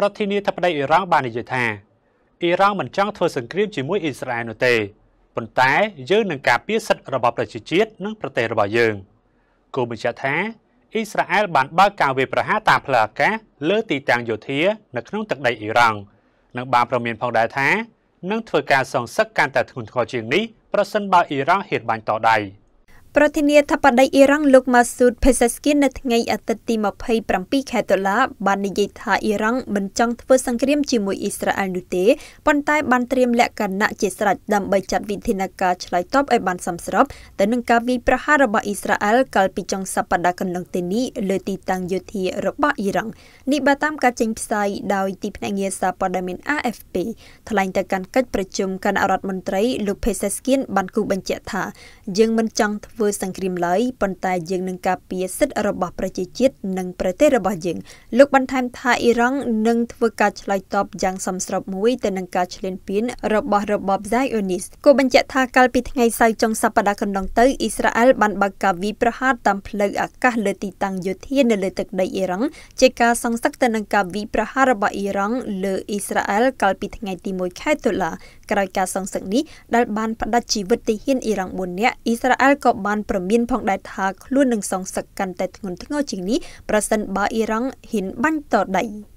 ប្រធានាធិបតីអ៊ីរ៉ង់បាននិយាយថាអ៊ីរ៉ង់មិនចង់ធ្វើសង្គ្រាមជាមួយអ៊ីស្រាអែលនោះទេប៉ុន្តែយើងនឹងការពារសិទ្ធិរបស់ប្រជាជាតិនិងប្រទេសរបស់យើងគូបញ្ជាក់ថាអ៊ីស្រាអែលបានបើកការវាយប្រហារតាមផ្លូវអាកាសលើទីតាំងយោធានៅក្នុងទឹកដីអ៊ីរ៉ង់និងបានប្រមានផងដែរថានឹងធ្វើការសងសឹកកាន់តែធ្ងន់ធ្ងរជាងនេះប្រសិនបើអ៊ីរ៉ង់ហ៊ានបាញ់តដៃ។ប្រធានាធិបតីអ៊ីរ៉ង់លោកម៉ាស៊ូតផេសេស្គីននៅថ្ងៃអាទិត្យទី27ខែតុលា បាននិយាយថាអ៊ីរ៉ង់មិនចង់ធ្វើសង្គ្រាមជាមួយអ៊ីស្រាអែលនោះទេប៉ុន្តែបានត្រៀមលក្ខណៈជាស្រេចដើម្បីចាត់វិធានការឆ្លើយតបឲ្យបានសមស្រប ទៅនឹងការវាយប្រហាររបស់អ៊ីស្រាអែលកាលពីចុងសប្តាហ៍កន្លងទៅនេះលើទីតាំងយោធារបស់អ៊ីរ៉ង់នេះបើតាមការចេញផ្សាយដោយទីភ្នាក់ងារសារព័ត៌មាន AFP ថ្លែងទៅកាន់កិច្ចប្រជុំគណៈរដ្ឋមន្ត្រី លោកផេសេស្គីនបានគូបញ្ជាក់ថាយើងមិនចង់ធ្វើធ្វើសង្គ្រាមឡើយប៉ុន្តែយើងនឹងការពារសិទ្ធិរបស់ប្រជាជាតិនិងប្រទេសរបស់យើងលោកបន្ថែមថាអ៊ីរ៉ង់នឹងធ្វើការឆ្លើយតបយ៉ាងសមស្របមួយទៅនឹងការឈ្លានពានរបស់របប Zionist គូបញ្ជាក់ថាកាលពីថ្ងៃសៅរ៍ចុងសប្តាហ៍កន្លងទៅអ៊ីស្រាអែលបានបើកការវាយប្រហារតាមផ្លូវអាកាសលើទីតាំងយោធានៅលើទឹកដីអ៊ីរ៉ង់ជាការសងសឹកទៅនឹងការវាយប្រហាររបស់អ៊ីរ៉ង់លើអ៊ីស្រាអែលកាលពីថ្ងៃទី1ខែតុលា ក្រោយការសងសឹកនេះដែលបានផ្តាច់ជីវិតទាហានអ៊ីរ៉ង់4នាក់អ៊ីស្រាអែលក៏បានបានប្រមានផងដែរថាខ្លួននឹងសងសឹកកាន់តែធ្ងន់ធ្ងរជាងនេះប្រសិនបើអ៊ីរ៉ង់ហ៊ានបាញ់តដៃ។